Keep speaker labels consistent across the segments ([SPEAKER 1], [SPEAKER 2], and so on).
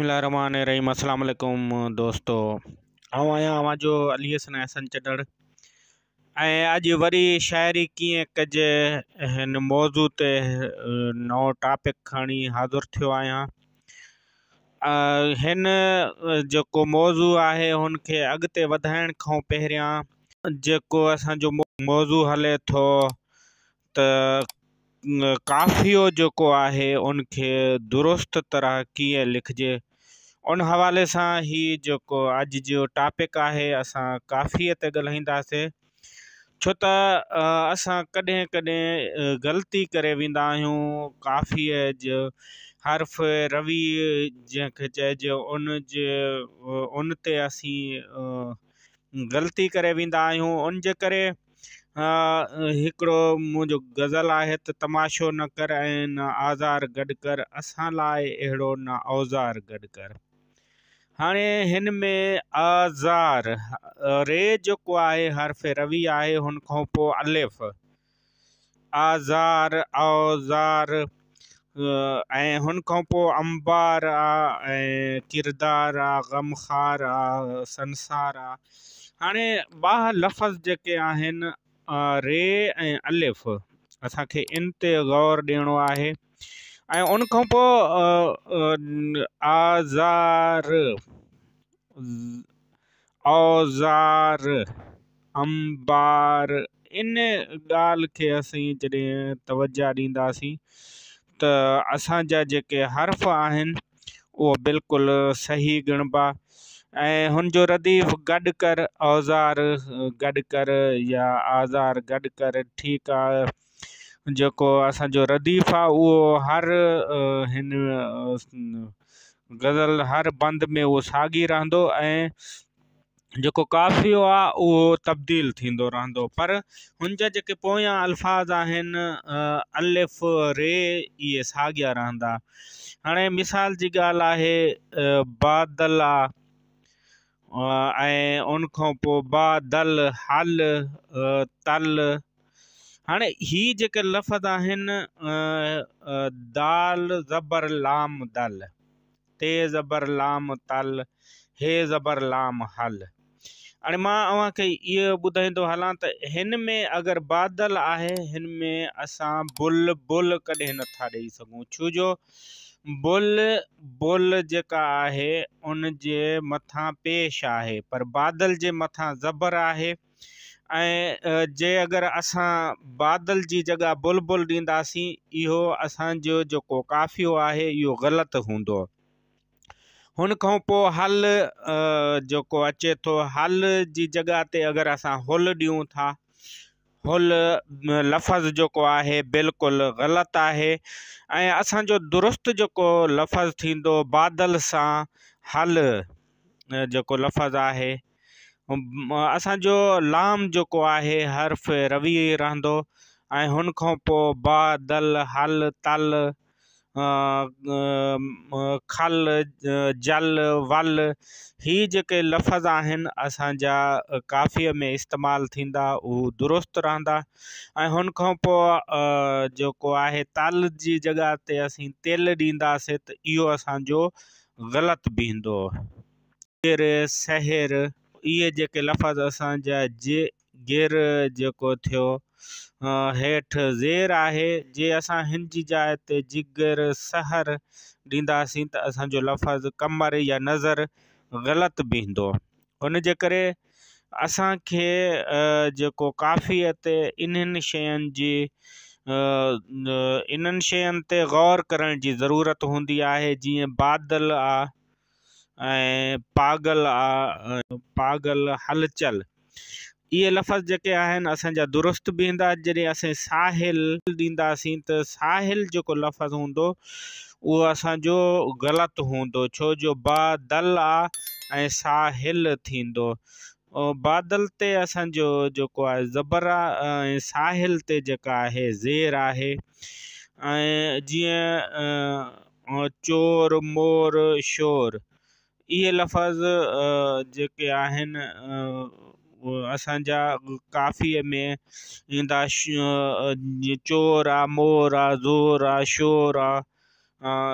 [SPEAKER 1] बसमिल रहीम दोस्तों ऐं आहियां अवांजो अलीअ सनासन चडड़ ऐं अॼु वरी शायरी कीअं कजे हिन मौज़ू ते नओं टॉपिक खणी हाज़िर थियो मौज़ू है हुनखे अगते वधाइण खां पहिरियां जेको असांजो मौज़ू हले तो त काफ़ियो जेको आहे उनके दुरुस्त तरह कि लिखिजे उन हवाले से ही जो को आज जो टॉपिक है अस काफ़ी ते छो त अस कॾहिं कॾहिं ग़लती करे वेंदा काफ़ी काफ़ीअ जो हर्फ़ रवि जैसे चेज उन जे उन ते ग़लती करे वेंदा उन जे करे हिकिड़ो मुंहिंजो गज़ल है तो तमाशो न कर आज़ार गड कर असां लाए अड़ो न औज़ार गड कर हाणे हिन में आज़ार रे जेको आहे हरफ़े रवि आहे हुन खां पोइ अलिफ़ आज़ार औज़ार ऐं हुन खां पोइ अंबार आहे ऐं आहे ग़मख़ार आहे संसार आहे हाणे ॿाह लफ़ जेके आहिनि रे ऐं अलिफ़ असांखे इन ते गौर ॾियणो आहे ऐं आज़ार औज़ार अंबार इन ॻाल्हि खे असीं जॾहिं तवजा ॾींदासीं त असांजा हर्फ़ आहिनि उहो सही ॻिणिबा ऐं हुन जो रदीफ़ गड कर औज़ार गड कर या आज़ार गड कर ठीक आहे जेको असांजो रदीफ़ आहे हर हिन गज़ल हर बंद में वो साॻी रहंदो जो काफ़ियो आहे उहो तब्दील थींदो पर उनके जा अल्फाज़ आहिनि अलिफ़ रे इहे साॻिया रहंदा हाँ मिसाल की गाल आहे बादल आहे बादल हल तल हाँ ये जेके लफ़्ज़ दाल ज़बर लाम दल ते ज़बर लाम तल हे ज़बर लाम हल हाँ मां अव्हांखे इहो ॿुधाईंदो हलां त हिन में अगर बादल है हिन में असां बुल बुल कॾहिं नथा ॾेई सघूं छो बुल बुल जेका आहे उन जे पेश है पर बादल के मथा ज़बर है जे अगर अस बादल की जगह बुलबुल ॾींदासीं इहो असांजो जेको काफ़ियो है यो गलत होंद हुन खां हल जेको अचे तो हल जी जॻह ते अगरि असां हुल ॾियूं था हुल लफ़्ज़ जेको आहे बिल्कुलु ग़लति आहे ऐं दुरुस्त जो लफ़्ज़ थींदो बादल सां हल जेको लफ़्ज़ आहे असांजो लाम जो है हर्फ़ रवी रहंदो ऐं बादल हल तल खल जल वल ही जेके लफ़्ज़ आहिनि असांजा काफ़ीअ में इस्तेमाल थींदा उहे दुरुस्त रहंदा ऐं हुन खां पोइ जेको आहे ताल जी जॻह ते असीं तेल ॾींदासीं त इहो असांजो ग़लति बीहंदो गिर सहर इहे जेके लफ़्ज़ असांजा जे गिर जेको थियो हेठि ज़ेर आहे जे असां हिन जी जाइ ते जिगर सहर ॾींदासीं त असांजो लफ़ज़ कमर या नज़र ग़लति बि ईंदो हुन जे करे असांखे जेको काफ़ियत इन्हनि शयुनि जी इन्हनि शयुनि ते ग़ौर करण जी ज़रूरत हूंदी आहे जीअं बादल आहे ऐं पागल आहे पागल हलचल ये लफ़्ज़ जेके आहिनि असांजा दुरुस्त बीहंदा जॾहिं असां साहिल ॾींदासीं त साहिल जेको लफ़्ज़ हूंदो उहो असांजो ग़लति हूंदो छो जो बादल आहे साहिल बादल ते असांजो जेको ज़बर आहे ऐं साहिल है ज़ेर है ऐं चोर मोर शोर इहे लफ़्ज़ जेके असांजा काफ़ीअ में ईंदा चोर आहे मोर आहे ज़ोर आहे शोर आहे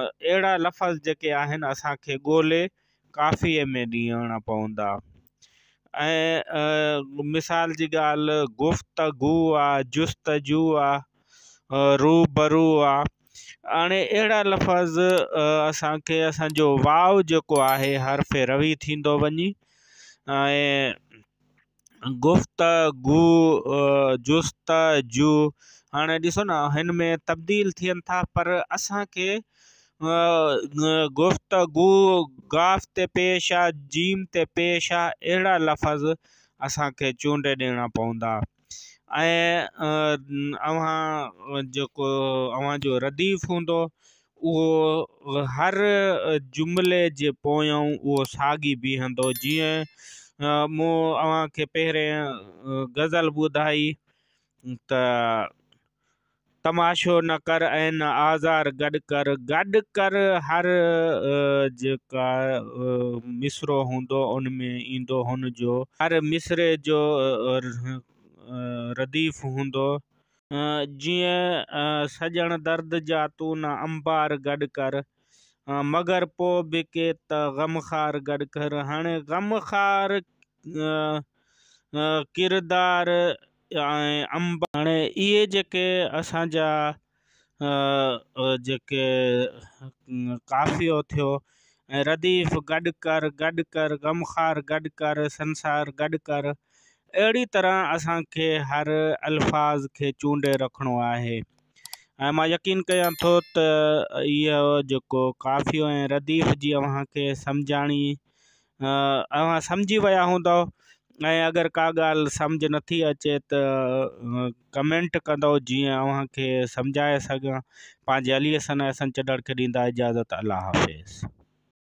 [SPEAKER 1] अहिड़ा लफ़्ज़ जेके आहिनि असांखे ॻोल्हे काफ़ीअ में ॾियणा पवंदा ऐं मिसाल जी ॻाल्हि गुफ़्तगु आहे जुस्त जु आहे रूबरु आहे हाणे अहिड़ा लफ़्ज़ असांखे असांजो वाव जेको आहे हर्फ़ रवी थींदो वञे ऐं गुफ़्तगु गू जुस्त जु हाणे ॾिसो न हिन में तब्दील थियनि था पर असांखे गुफ़्तगु गाफ़ ते पेश आहे जीम ते पेश आहे अहिड़ा लफ़्ज़ असांखे चूंडे ॾियणा पवंदा ऐं अव्हां जेको अव्हांजो रदीफ़ हूंदो उहो हर जुमिले जे पोयां उहो साॻी बीहंदो जीअं मूं अव्हां खे गज़ल बुधाई त तमाशो न कर एन न आज़ार गड कर गड कर हर जेका मिसरो हूंदो उन में इंदो हुन जो हर मिसरे जो रदीफ़ हूंदो जीअं सजण दर्द जा तू न अंबार गड कर मगर पोइ बि के त ग़म ख़ार गॾु कर हाणे ग़म ख़ार किरदारु ऐं अंब हाणे इहे जेके असांजा जेके काफ़ियो थियो ऐं रदीफ़ गॾु कर गॾु कर ग़म गॾु कर संसार गॾु कर अहिड़ी तरह असांखे हर अल्फ़ाज़ खे चूंडे रखिणो आहे मां यकीन क्या तो त इहो जेको काफ़ियो रदीफ़ जी अव्हांखे के समझानी अव समझी हूंदव ऐं अगर का ॻाल्हि सम्झ नथी अचे तो कमेंट कंदव जीअं अव्हांखे सम्झाए सघां पंहिंजे अली हसन हसन चडर के ॾींदा इजाज़त अल्लाह हाफ़िज़